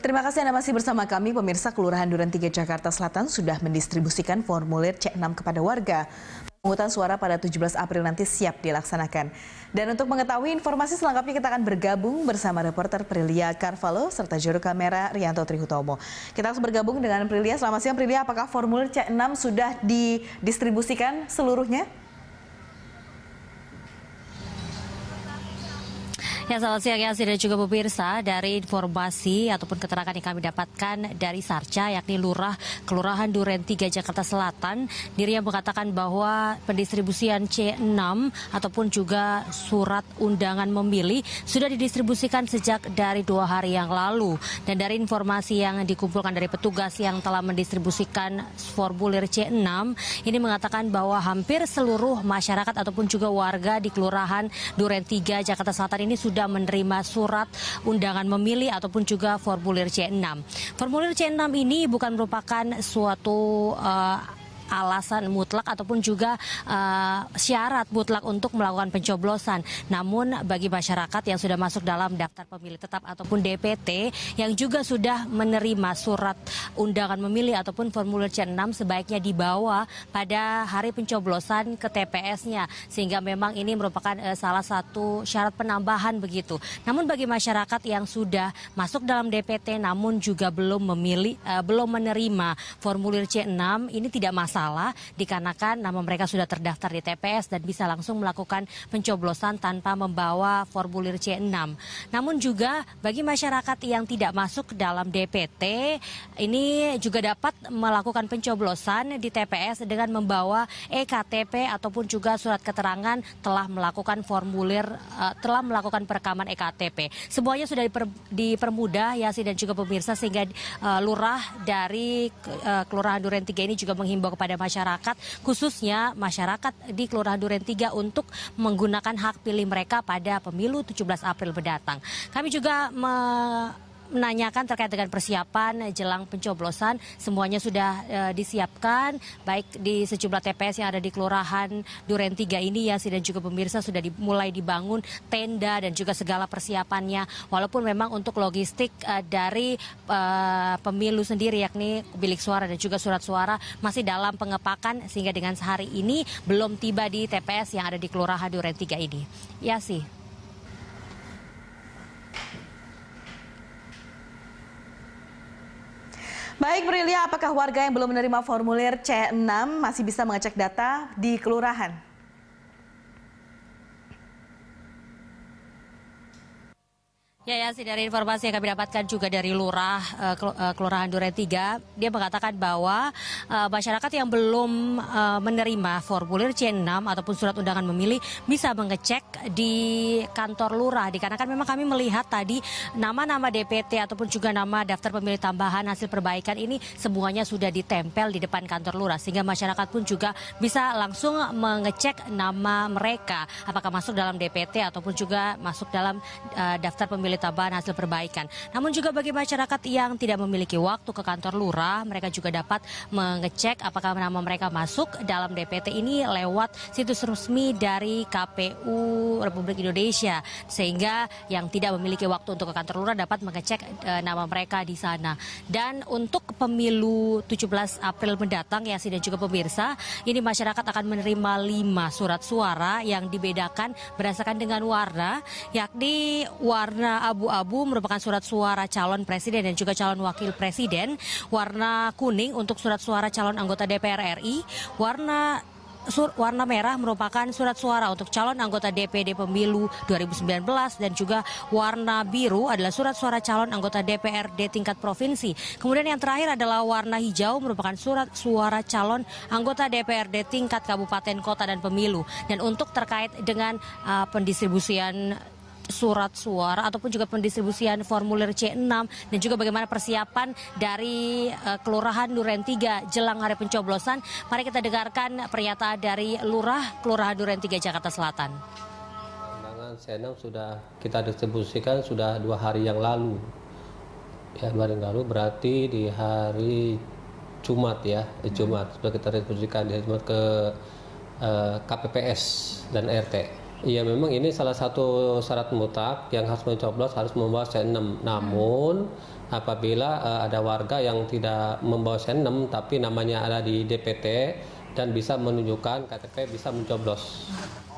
Terima kasih Anda masih bersama kami. Pemirsa Kelurahan Duren 3 Jakarta Selatan sudah mendistribusikan formulir C6 kepada warga. Pemungutan suara pada 17 April nanti siap dilaksanakan. Dan untuk mengetahui informasi selengkapnya kita akan bergabung bersama reporter Prilia Carvalho serta juru kamera Rianto Trihutomo. Kita harus bergabung dengan Prilia. Selamat siang Prilia, apakah formulir C6 sudah didistribusikan seluruhnya? Ya selamat siang ya dan juga pemirsa dari informasi ataupun keterangan yang kami dapatkan dari Sarca yakni Lurah Kelurahan Duren 3 Jakarta Selatan dirinya mengatakan bahwa pendistribusian C6 ataupun juga surat undangan memilih sudah didistribusikan sejak dari dua hari yang lalu dan dari informasi yang dikumpulkan dari petugas yang telah mendistribusikan formulir C6 ini mengatakan bahwa hampir seluruh masyarakat ataupun juga warga di Kelurahan Duren 3 Jakarta Selatan ini sudah sudah menerima surat undangan memilih ataupun juga formulir C6. Formulir C6 ini bukan merupakan suatu uh, alasan mutlak ataupun juga uh, syarat mutlak untuk melakukan pencoblosan. Namun bagi masyarakat yang sudah masuk dalam daftar pemilih tetap ataupun DPT yang juga sudah menerima surat undangan memilih ataupun formulir C6 sebaiknya dibawa pada hari pencoblosan ke TPS-nya sehingga memang ini merupakan uh, salah satu syarat penambahan begitu. Namun bagi masyarakat yang sudah masuk dalam DPT namun juga belum memilih uh, belum menerima formulir C6 ini tidak masalah salah dikarenakan nama mereka sudah terdaftar di TPS dan bisa langsung melakukan pencoblosan tanpa membawa formulir C6. Namun juga bagi masyarakat yang tidak masuk ke dalam DPT ini juga dapat melakukan pencoblosan di TPS dengan membawa EKTP ataupun juga surat keterangan telah melakukan formulir eh, telah melakukan perekaman EKTP. Semuanya sudah diper, dipermudah sih dan juga pemirsa sehingga uh, lurah dari uh, Kelurahan Duren 3 ini juga menghimbau kepada kepada masyarakat khususnya masyarakat di Kelurahan Duren 3 untuk menggunakan hak pilih mereka pada pemilu 17 April mendatang. Kami juga me menanyakan terkait dengan persiapan jelang pencoblosan. Semuanya sudah e, disiapkan baik di sejumlah TPS yang ada di Kelurahan Duren 3 ini ya dan juga pemirsa sudah mulai dibangun tenda dan juga segala persiapannya. Walaupun memang untuk logistik e, dari e, pemilu sendiri yakni bilik suara dan juga surat suara masih dalam pengepakan sehingga dengan sehari ini belum tiba di TPS yang ada di Kelurahan Duren 3 ini. Ya sih. Baik Brilia, apakah warga yang belum menerima formulir C6 masih bisa mengecek data di kelurahan? Ya, ya, sih dari informasi yang kami dapatkan juga dari lurah eh, eh, Kelurahan Duren 3, dia mengatakan bahwa eh, masyarakat yang belum menerima formulir C6 ataupun surat undangan memilih bisa mengecek di kantor lurah dikarenakan memang kami melihat tadi nama-nama DPT ataupun juga nama daftar pemilih tambahan hasil perbaikan ini semuanya sudah ditempel di depan kantor lurah sehingga masyarakat pun juga bisa langsung mengecek nama mereka apakah masuk dalam DPT ataupun juga masuk dalam daftar pemilih memilih tambahan hasil perbaikan. Namun juga bagi masyarakat yang tidak memiliki waktu ke kantor lurah, mereka juga dapat mengecek apakah nama mereka masuk dalam DPT ini lewat situs resmi dari KPU Republik Indonesia. Sehingga yang tidak memiliki waktu untuk ke kantor lurah dapat mengecek e, nama mereka di sana. Dan untuk pemilu 17 April mendatang ya dan juga pemirsa, ini masyarakat akan menerima lima surat suara yang dibedakan berdasarkan dengan warna, yakni warna abu-abu merupakan surat suara calon presiden dan juga calon wakil presiden. Warna kuning untuk surat suara calon anggota DPR RI. Warna sur, warna merah merupakan surat suara untuk calon anggota DPD Pemilu 2019 dan juga warna biru adalah surat suara calon anggota DPRD tingkat provinsi. Kemudian yang terakhir adalah warna hijau merupakan surat suara calon anggota DPRD tingkat kabupaten kota dan pemilu. Dan untuk terkait dengan uh, pendistribusian surat suara ataupun juga pendistribusian formulir C6 dan juga bagaimana persiapan dari eh, Kelurahan Duren 3 jelang hari pencoblosan. Mari kita dengarkan pernyataan dari Lurah Kelurahan Duren 3 Jakarta Selatan. Undangan C6 sudah kita distribusikan sudah dua hari yang lalu. Ya, dua hari yang lalu berarti di hari Jumat ya, di hmm. Jumat sudah kita distribusikan di Jumat ke eh, KPPS dan RT. Iya memang ini salah satu syarat mutak yang harus mencoblos harus membawa C6. Namun apabila uh, ada warga yang tidak membawa C6 tapi namanya ada di DPT dan bisa menunjukkan KTP bisa mencoblos.